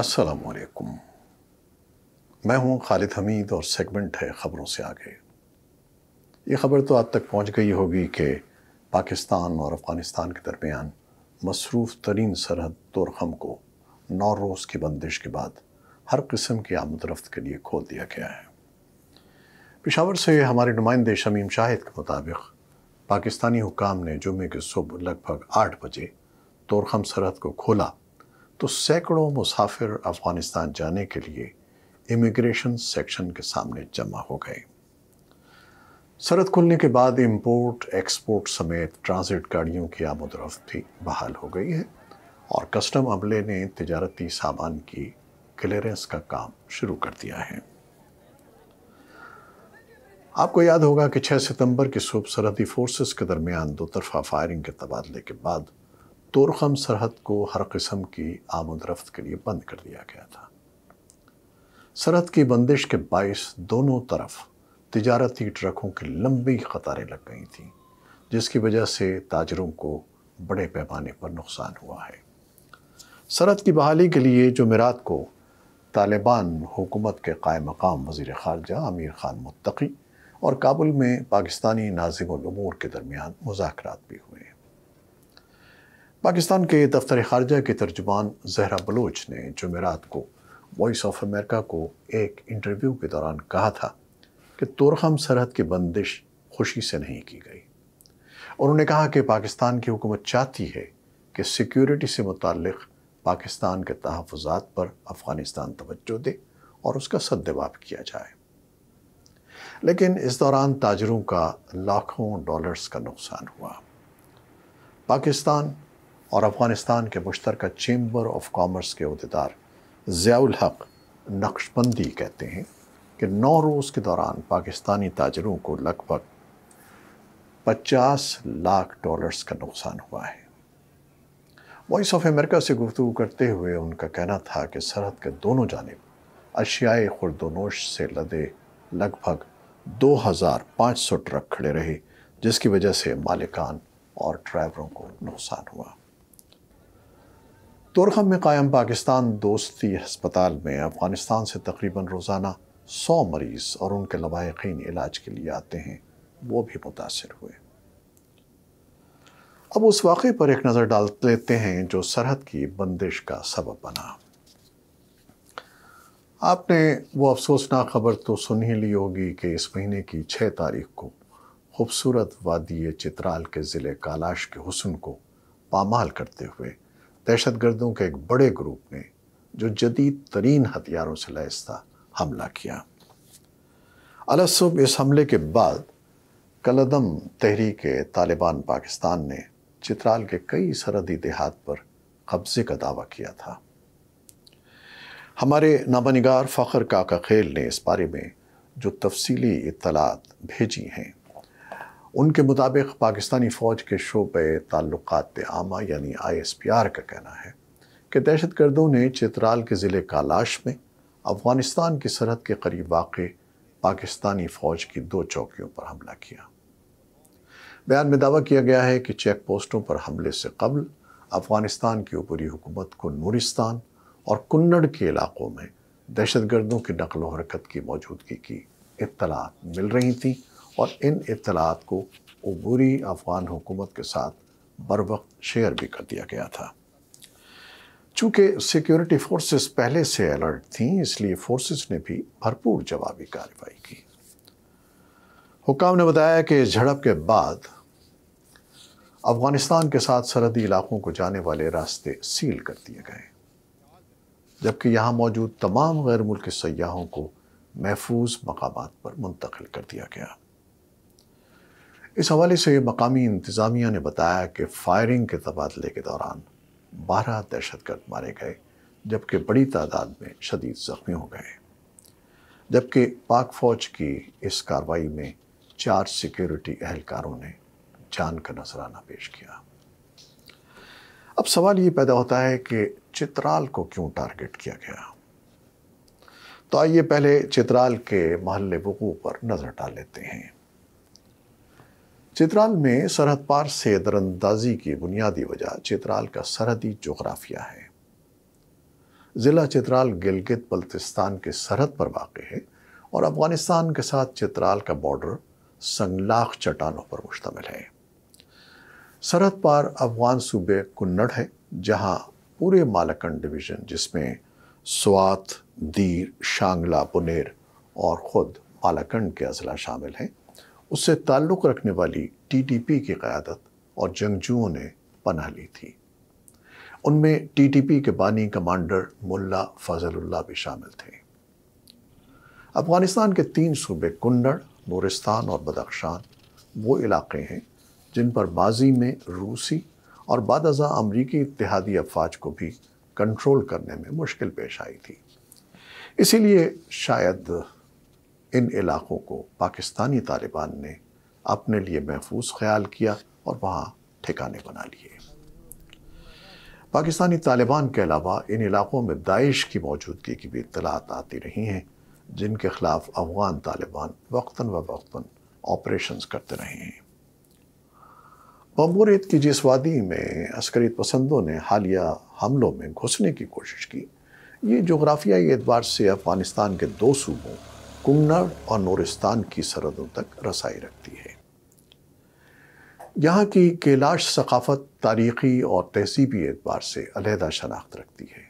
السلام علیکم میں ہوں خالد حمید اور سیگمنٹ ہے خبروں سے آگے یہ خبر تو آج تک پہنچ گئی ہوگی کہ پاکستان اور افغانستان کے درمیان مصروف ترین سرحد تورخم کو نو روز کی بندش کے بعد ہر قسم کی آمد رفت کے لیے کھول دیا گیا ہے پشاور سے ہمارے نمائندے شمیم شاہد کے مطابق پاکستانی حکام نے جمعے کے صبح لگ بھگ آٹھ بجے تورخم سرحد کو کھولا تو سینکڑوں مسافر افغانستان جانے کے لیے امیگریشن سیکشن کے سامنے جمع ہو گئے سرحد کھلنے کے بعد امپورٹ ایکسپورٹ سمیت ٹرانزٹ گاڑیوں کی آمد رفت رفت بحال ہو گئی ہے اور کسٹم عملے نے تجارتی سامان کی کلیئرنس کا کام شروع کر دیا ہے آپ کو یاد ہوگا کہ چھ ستمبر کی صبح سرحدی فورسز کے درمیان دو طرفہ فائرنگ کے تبادلے کے بعد تورخم سرحد کو ہر قسم کی آمد رفت کے لیے بند کر دیا گیا تھا سرحد کی بندش کے باعث دونوں طرف تجارتی ٹرکوں کی لمبی قطاریں لگ گئی تھیں جس کی وجہ سے تاجروں کو بڑے پیمانے پر نقصان ہوا ہے سرحد کی بحالی کے لیے جمعرات کو طالبان حکومت کے قائم مقام وزیر خارجہ امیر خان متقی اور کابل میں پاکستانی ناظم الامور کے درمیان مذاکرات بھی ہوئے پاکستان کے دفتر خارجہ کے ترجمان زہرا بلوچ نے جمعرات کو وائس آف امریکہ کو ایک انٹرویو کے دوران کہا تھا کہ تورخم سرحد کی بندش خوشی سے نہیں کی گئی انہوں نے کہا کہ پاکستان کی حکومت چاہتی ہے کہ سیکیورٹی سے متعلق پاکستان کے تحفظات پر افغانستان توجہ دے اور اس کا سدباب کیا جائے لیکن اس دوران تاجروں کا لاکھوں ڈالرز کا نقصان ہوا پاکستان اور افغانستان کے مشترکہ چیمبر آف کامرس کے عہدیدار ضیاء الحق نقش بندی کہتے ہیں کہ نو روز کے دوران پاکستانی تاجروں کو لگ بھگ پچاس لاکھ ڈالرز کا نقصان ہوا ہے وائس آف امریکہ سے گفتگو کرتے ہوئے ان کا کہنا تھا کہ سرحد کے دونوں جانب اشیائے خوردونوش سے لدے لگ بھگ دو ہزار پانچ سو ٹرک کھڑے رہے جس کی وجہ سے مالکان اور ڈرائیوروں کو نقصان ہوا تورخم میں قائم پاکستان دوستی ہسپتال میں افغانستان سے تقریباً روزانہ سو مریض اور ان کے لوائقین علاج کے لیے آتے ہیں وہ بھی متاثر ہوئے اب اس واقعے پر ایک نظر ڈال لیتے ہیں جو سرحد کی بندش کا سبب بنا آپ نے وہ افسوسناک خبر تو سن ہی لی ہوگی کہ اس مہینے کی چھ تاریخ کو خوبصورت وادی چترال کے ضلع کالاش کے حسن کو پامال کرتے ہوئے دہشت گردوں کے ایک بڑے گروپ نے جو جدید ترین ہتھیاروں سے تھا حملہ کیا الصب اس حملے کے بعد کلدم تحریک طالبان پاکستان نے چترال کے کئی سرحدی دیہات پر قبضے کا دعویٰ کیا تھا ہمارے نامنگار نگار فخر کاکا خیل نے اس بارے میں جو تفصیلی اطلاعات بھیجی ہیں ان کے مطابق پاکستانی فوج کے شعبے تعلقات عامہ یعنی آئی ایس پی آر کا کہنا ہے کہ دہشت گردوں نے چترال کے ضلع کالاش میں افغانستان کی سرحد کے قریب واقع پاکستانی فوج کی دو چوکیوں پر حملہ کیا بیان میں دعویٰ کیا گیا ہے کہ چیک پوسٹوں پر حملے سے قبل افغانستان کی اوپری حکومت کو نورستان اور کنڑ کے علاقوں میں دہشت گردوں کی نقل و حرکت کی موجودگی کی اطلاع مل رہی تھیں اور ان اطلاعات کو عبوری افغان حکومت کے ساتھ بر وقت شیئر بھی کر دیا گیا تھا چونکہ سیکیورٹی فورسز پہلے سے الرٹ تھیں اس لیے فورسز نے بھی بھرپور جوابی کارروائی کی حکام نے بتایا کہ جھڑپ کے بعد افغانستان کے ساتھ سرحدی علاقوں کو جانے والے راستے سیل کر دیے گئے جبکہ یہاں موجود تمام غیر ملکی سیاحوں کو محفوظ مقامات پر منتقل کر دیا گیا اس حوالے سے مقامی انتظامیہ نے بتایا کہ فائرنگ کے تبادلے کے دوران بارہ دہشت گرد مارے گئے جبکہ بڑی تعداد میں شدید زخمی ہو گئے جبکہ پاک فوج کی اس کاروائی میں چار سیکیورٹی اہلکاروں نے جان کا نذرانہ پیش کیا اب سوال یہ پیدا ہوتا ہے کہ چترال کو کیوں ٹارگٹ کیا گیا تو آئیے پہلے چترال کے محل بقو پر نظر ڈال لیتے ہیں چترال میں سرحد پار سے درندازی کی بنیادی وجہ چترال کا سرحدی جغرافیہ ہے ضلع چترال گلگت بلتستان کے سرحد پر واقع ہے اور افغانستان کے ساتھ چترال کا بارڈر سنگلاخ چٹانوں پر مشتمل ہے سرحد پار افغان صوبے کنڑ ہے جہاں پورے مالکن ڈویژن جس میں سوات دیر شانگلہ پنیر اور خود مالکن کے اضلاع شامل ہیں اس سے تعلق رکھنے والی ٹی پی کی قیادت اور جنگجوؤں نے پناہ لی تھی ان میں ٹی پی کے بانی کمانڈر ملا فضل اللہ بھی شامل تھے افغانستان کے تین صوبے کنڑ نورستان اور بدخشان وہ علاقے ہیں جن پر ماضی میں روسی اور بعد ازاں امریکی اتحادی افواج کو بھی کنٹرول کرنے میں مشکل پیش آئی تھی اسی لیے شاید ان علاقوں کو پاکستانی طالبان نے اپنے لیے محفوظ خیال کیا اور وہاں ٹھکانے بنا لیے پاکستانی طالبان کے علاوہ ان علاقوں میں داعش کی موجودگی کی بھی اطلاعات آتی رہی ہیں جن کے خلاف افغان طالبان وقتاً بوقتاً آپریشنز کرتے رہے ہیں بمبوریت کی جس وادی میں عسکریت پسندوں نے حالیہ حملوں میں گھسنے کی کوشش کی یہ جغرافیائی اعتبار سے افغانستان کے دو صوبوں کنڑ اور نورستان کی سرحدوں تک رسائی رکھتی ہے یہاں کی کیلاش ثقافت تاریخی اور تہذیبی اعتبار سے علیحدہ شناخت رکھتی ہے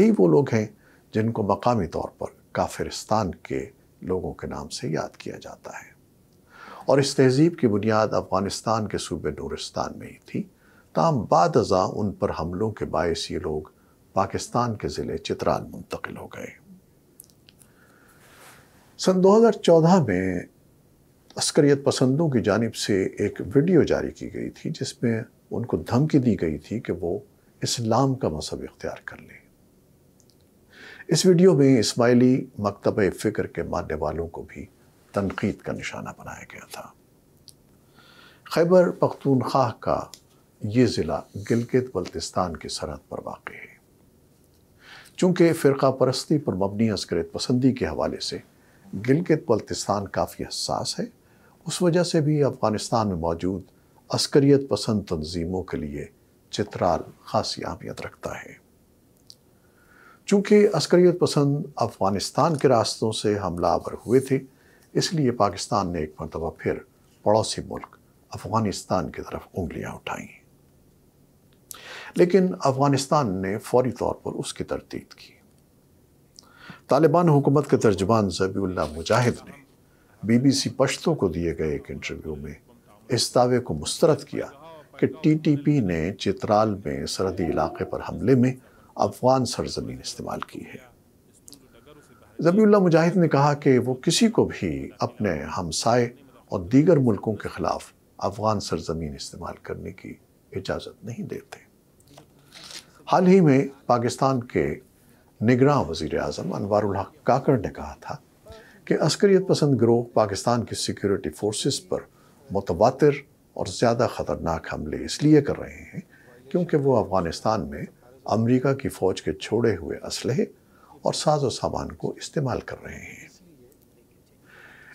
یہی وہ لوگ ہیں جن کو مقامی طور پر کافرستان کے لوگوں کے نام سے یاد کیا جاتا ہے اور اس تہذیب کی بنیاد افغانستان کے صوبے نورستان میں ہی تھی تاہم بعد ازاں ان پر حملوں کے باعث یہ لوگ پاکستان کے ضلع چترال منتقل ہو گئے سن دو ہزار چودہ میں عسکریت پسندوں کی جانب سے ایک ویڈیو جاری کی گئی تھی جس میں ان کو دھمکی دی گئی تھی کہ وہ اسلام کا مذہب اختیار کر لیں اس ویڈیو میں اسماعیلی مکتبہ فکر کے ماننے والوں کو بھی تنقید کا نشانہ بنایا گیا تھا خیبر پختونخوا کا یہ ضلع گلگت بلتستان کی سرحد پر واقع ہے چونکہ فرقہ پرستی پر مبنی عسکریت پسندی کے حوالے سے گلگت بلتستان کافی حساس ہے اس وجہ سے بھی افغانستان میں موجود عسکریت پسند تنظیموں کے لیے چترال خاصی اہمیت رکھتا ہے چونکہ عسکریت پسند افغانستان کے راستوں سے حملہ آور ہوئے تھے اس لیے پاکستان نے ایک مرتبہ پھر پڑوسی ملک افغانستان کی طرف انگلیاں اٹھائیں لیکن افغانستان نے فوری طور پر اس کی ترتیب کی طالبان حکومت کے ترجمان زبی اللہ مجاہد نے بی بی سی پشتوں کو دیے گئے ایک انٹرویو میں اس دعوے کو مسترد کیا کہ ٹی ٹی پی نے چترال میں سرحدی علاقے پر حملے میں افغان سرزمین استعمال کی ہے زبی اللہ مجاہد نے کہا کہ وہ کسی کو بھی اپنے ہمسائے اور دیگر ملکوں کے خلاف افغان سرزمین استعمال کرنے کی اجازت نہیں دیتے حال ہی میں پاکستان کے نگراں وزیر اعظم انوار الحق کاکڑ نے کہا تھا کہ عسکریت پسند گروہ پاکستان کی سیکیورٹی فورسز پر متواتر اور زیادہ خطرناک حملے اس لیے کر رہے ہیں کیونکہ وہ افغانستان میں امریکہ کی فوج کے چھوڑے ہوئے اسلحے اور ساز و سامان کو استعمال کر رہے ہیں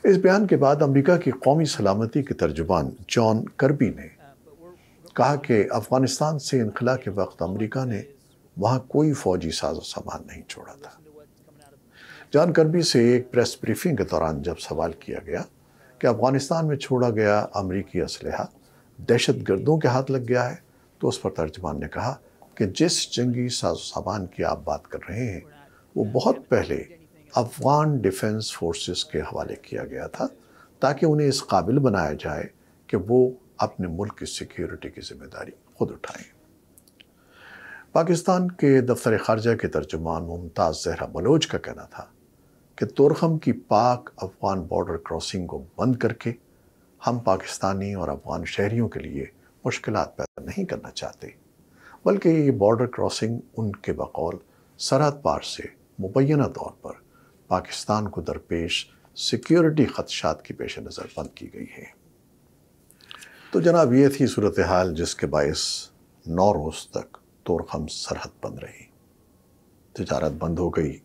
اس بیان کے بعد امریکہ کی قومی سلامتی کے ترجمان جان کربی نے کہا کہ افغانستان سے انخلا کے وقت امریکہ نے وہاں کوئی فوجی ساز و سامان نہیں چھوڑا تھا جان کربی سے ایک پریس بریفنگ کے دوران جب سوال کیا گیا کہ افغانستان میں چھوڑا گیا امریکی اسلحہ دہشت گردوں کے ہاتھ لگ گیا ہے تو اس پر ترجمان نے کہا کہ جس جنگی ساز و سامان کی آپ بات کر رہے ہیں وہ بہت پہلے افغان ڈیفنس فورسز کے حوالے کیا گیا تھا تاکہ انہیں اس قابل بنایا جائے کہ وہ اپنے ملک کی سیکیورٹی کی ذمہ داری خود اٹھائیں پاکستان کے دفتر خارجہ کے ترجمان ممتاز زہرا بلوچ کا کہنا تھا کہ تورخم کی پاک افغان بارڈر کراسنگ کو بند کر کے ہم پاکستانی اور افغان شہریوں کے لیے مشکلات پیدا نہیں کرنا چاہتے بلکہ یہ بارڈر کراسنگ ان کے بقول سرحد پار سے مبینہ طور پر پاکستان کو درپیش سیکیورٹی خدشات کی پیش نظر بند کی گئی ہے تو جناب یہ تھی صورتحال جس کے باعث نو روز تک توخم سرحد بند رہی تجارت بند ہو گئی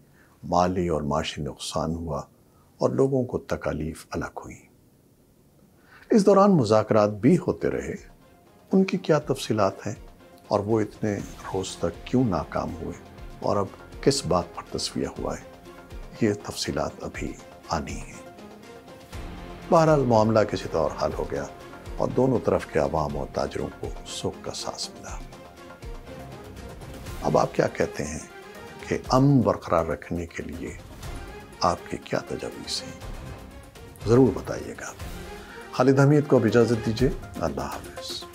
مالی اور معاشی نقصان ہوا اور لوگوں کو تکالیف الگ ہوئی اس دوران مذاکرات بھی ہوتے رہے ان کی کیا تفصیلات ہیں اور وہ اتنے روز تک کیوں ناکام ہوئے اور اب کس بات پر تصویہ ہوا ہے یہ تفصیلات ابھی آنی ہیں بہرحال معاملہ کسی طور حل ہو گیا اور دونوں طرف کے عوام اور تاجروں کو سکھ کا سانس ملا اب آپ کیا کہتے ہیں کہ ام برقرار رکھنے کے لیے آپ کی کیا تجاویز ہیں ضرور بتائیے گا خالد حمید کو اب اجازت دیجیے اللہ حافظ